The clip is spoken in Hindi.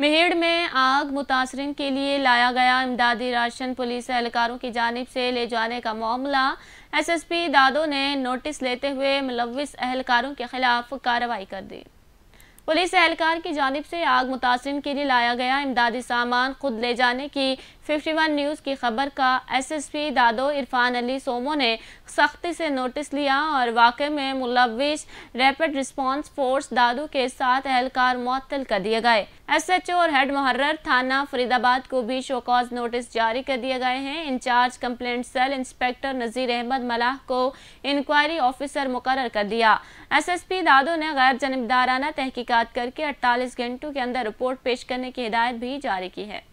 मेहड़ में आग मुतासरीन के लिए लाया गया इमदादी राशन पुलिस एहलकारों की जानब से ले जाने का मामला एसएसपी दादो ने नोटिस लेते हुए मुलविस एहलकारों के खिलाफ कार्रवाई कर दी पुलिस एहलकार की जानब से आग मुतासरन के लिए लाया गया इमदादी सामान खुद ले जाने की 51 न्यूज़ की खबर का एसएसपी दादो इरफान अली सोमो ने सख्ती से नोटिस लिया और वाकई में मुलविस रैपिड रिस्पांस फोर्स दादो के साथ एहलकार मअतल कर दिए गए एसएचओ और हेड मुहर्र थाना फरीदाबाद को भी शोकॉज नोटिस जारी कर दिए गए हैं incharge complaint cell inspector Nazir Ahmad Mallah को इंक्वायरी ऑफिसर मुकर कर दिया एस एस पी दादो ने गैर जनबदाराना तहकी शिकायत करके 48 घंटों के अंदर रिपोर्ट पेश करने की हिदायत भी जारी की है